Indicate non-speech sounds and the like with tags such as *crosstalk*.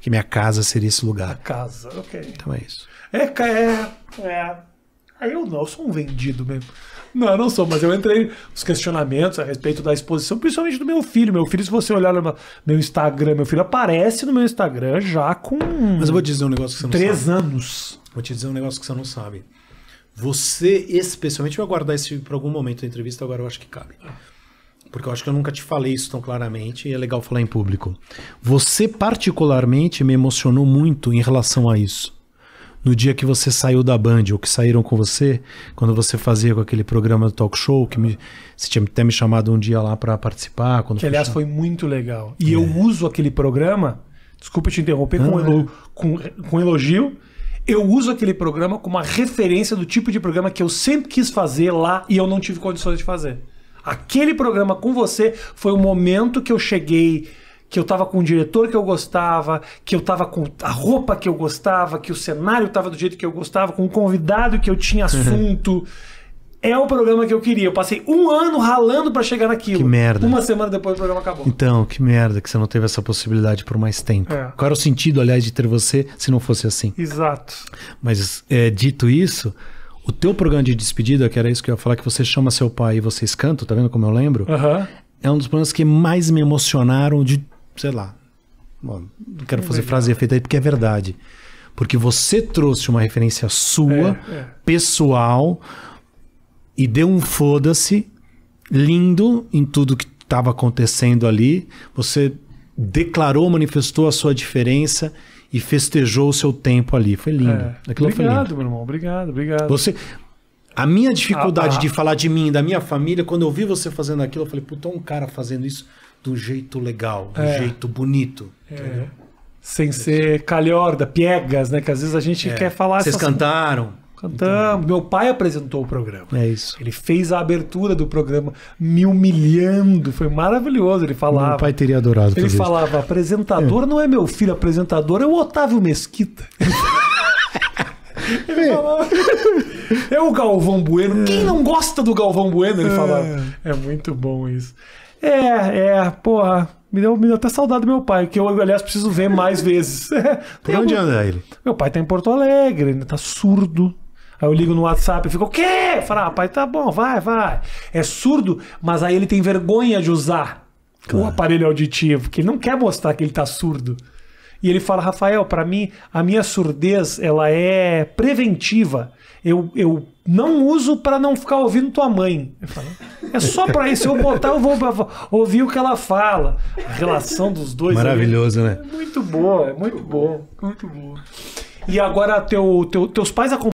que minha casa seria esse lugar. A casa, ok. Então é isso. É, é, é. Aí eu não, eu sou um vendido mesmo. Não, eu não sou, mas eu entrei nos questionamentos a respeito da exposição, principalmente do meu filho. Meu filho, se você olhar no meu Instagram, meu filho aparece no meu Instagram já com. Mas eu vou te dizer um negócio que você não três sabe. Três anos. Vou te dizer um negócio que você não sabe. Você, especialmente, vai guardar esse para algum momento da entrevista, agora eu acho que cabe porque eu acho que eu nunca te falei isso tão claramente e é legal falar em público. Você particularmente me emocionou muito em relação a isso. No dia que você saiu da Band, ou que saíram com você, quando você fazia com aquele programa do talk show, que me, você tinha até me chamado um dia lá para participar. que, aliás, foi muito legal. E é. eu uso aquele programa, desculpa te interromper, com, ah. elo, com, com elogio, eu uso aquele programa como uma referência do tipo de programa que eu sempre quis fazer lá e eu não tive condições de fazer. Aquele programa com você foi o momento que eu cheguei, que eu tava com o diretor que eu gostava, que eu tava com a roupa que eu gostava, que o cenário tava do jeito que eu gostava, com o convidado que eu tinha uhum. assunto. É o programa que eu queria. Eu passei um ano ralando para chegar naquilo. Que merda. Uma semana depois o programa acabou. Então, que merda que você não teve essa possibilidade por mais tempo. É. Qual era o sentido, aliás, de ter você se não fosse assim? Exato. Mas é, dito isso, o teu programa de despedida, que era isso que eu ia falar, que você chama seu pai e vocês cantam, tá vendo como eu lembro? Uhum. É um dos programas que mais me emocionaram de, sei lá. Bom, não quero é fazer verdade. frase feita, aí porque é verdade. Porque você trouxe uma referência sua, é, é. pessoal, e deu um foda-se lindo em tudo que estava acontecendo ali. Você declarou, manifestou a sua diferença e festejou o seu tempo ali. Foi lindo. É. Aquilo obrigado, foi lindo. meu irmão. Obrigado, obrigado. Você. A minha dificuldade ah, ah. de falar de mim, da minha família, quando eu vi você fazendo aquilo, eu falei, puta, um cara fazendo isso do jeito legal, do é. jeito bonito. É. Entendeu? Sem é. ser calhorda, piegas, né? Que às vezes a gente é. quer falar Vocês essas... cantaram. Cantamos. Meu pai apresentou o programa. É isso. Ele fez a abertura do programa me humilhando. Foi maravilhoso. Ele falava. Meu pai teria adorado. Ele falava: isso. apresentador é. não é meu filho, apresentador é o Otávio Mesquita. *laughs* Ele falava. É o Galvão Bueno. É. Quem não gosta do Galvão Bueno? Ele é. falava. É muito bom isso. É, é, porra. Me deu, me deu até saudade do meu pai, que eu, aliás, preciso ver mais vezes. *laughs* Por onde anda ele? Meu pai tá em Porto Alegre, ele tá surdo. Aí eu ligo no WhatsApp e fico, o quê? Fala, ah, pai, tá bom, vai, vai. É surdo, mas aí ele tem vergonha de usar claro. o aparelho auditivo, que ele não quer mostrar que ele tá surdo. E ele fala, Rafael, para mim, a minha surdez, ela é preventiva. Eu, eu não uso para não ficar ouvindo tua mãe. Falo, é só para isso. Eu botar, eu vou ouvir o que ela fala. A relação dos dois. É Maravilhoso, né? É muito boa, é muito, muito bom, bom, muito bom. E agora, teu, teu, teus pais acompanham